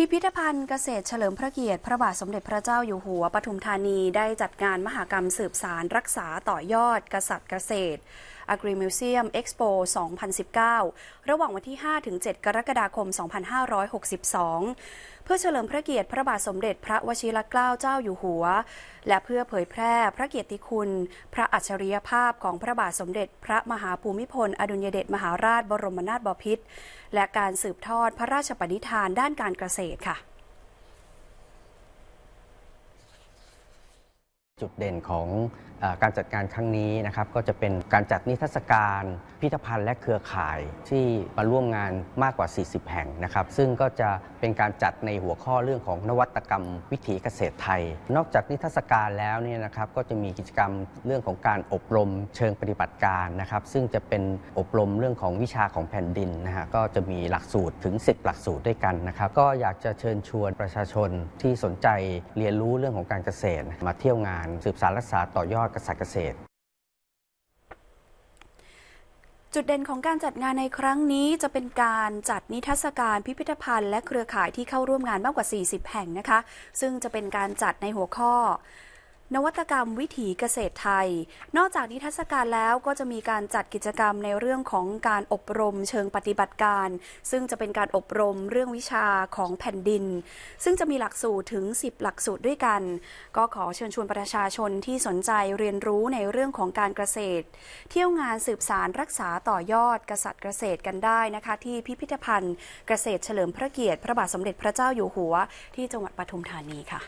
พิพิธภัณฑ์เกษตรเฉลิมพระเกียรติพระบาทสมเด็จพระเจ้าอยู่หัวปทุมธานีได้จัดงานมหกรรมสืบสารรักษาต่อยอดกษัตริย์เกษตร Agri Museum Expo 2019 ระหว่างวันที่ 5-7 กรกฎาคม 2562 เพื่อเฉลิมพระเกียรติพระบาทสมเด็จพระวชิรเกล้าเจ้าอยู่หัว และเพื่อเผยแพร่พระเกียรติคุณ พระอัจฉริยภาพของพระบาทสมเด็จ พระมหาภูมิพล อดุลยเดชมหาราชบรมนาถบพิตร และการสืบทอดพระราชปณิธานด้านการเกษตรค่ะจุดเด่นของอการจัดการครั้งนี้นะครับก็จะเป็นการจัดนิทรรศการพิพิธภัณฑ์และเครือข่ายที่มาร่วมงานมากกว่า 40แห่งนะครับ ซึ่งก็จะเป็นการจัดในหัวข้อเรื่องของนวัตกรรม วิถีเกษตรไทย นอกจากนิทรรศการแล้วเนี่ยนะครับก็จะมีกิจกรรมเรื่องของการอบรมเชิงปฏิบัติการนะครับ ซึ่งจะเป็นอบรมเรื่องของวิชาของแผ่นดินนะฮะก็จะมีหลักสูตรถึง10หลักสูตรด้วยกันนะครับก็อยากจะเชิญชวนประชาชนที่สนใจเรียนรู้เรื่องของการเกษตรมาเที่ยวงานสืบสารรักษาต่อยอดกษัตริย์เกษตร จุดเด่นของการจัดงานในครั้งนี้จะเป็นการจัดนิทรรศการพิพิธภัณฑ์และเครือข่ายที่เข้าร่วมงานมากกว่า 40 แห่งนะคะ ซึ่งจะเป็นการจัดในหัวข้อนวัตกรรมวิถีเกษตรไทย นอกจากนิทรรศการแล้วก็จะมีการจัดกิจกรรมในเรื่องของการอบรมเชิงปฏิบัติการ ซึ่งจะเป็นการอบรมเรื่องวิชาของแผ่นดิน ซึ่งจะมีหลักสูตรถึง 10 หลักสูตรด้วยกัน ก็ขอเชิญชวนประชาชนที่สนใจเรียนรู้ในเรื่องของการเกษตร เที่ยวงานสืบสารรักษาต่อยอดกษัตริย์เกษตรกันได้นะคะ ที่พิพิธภัณฑ์ เกษตรเฉลิมพระเกียรติพระบาทสมเด็จพระเจ้าอยู่หัว ที่จังหวัดปทุมธานีค่ะ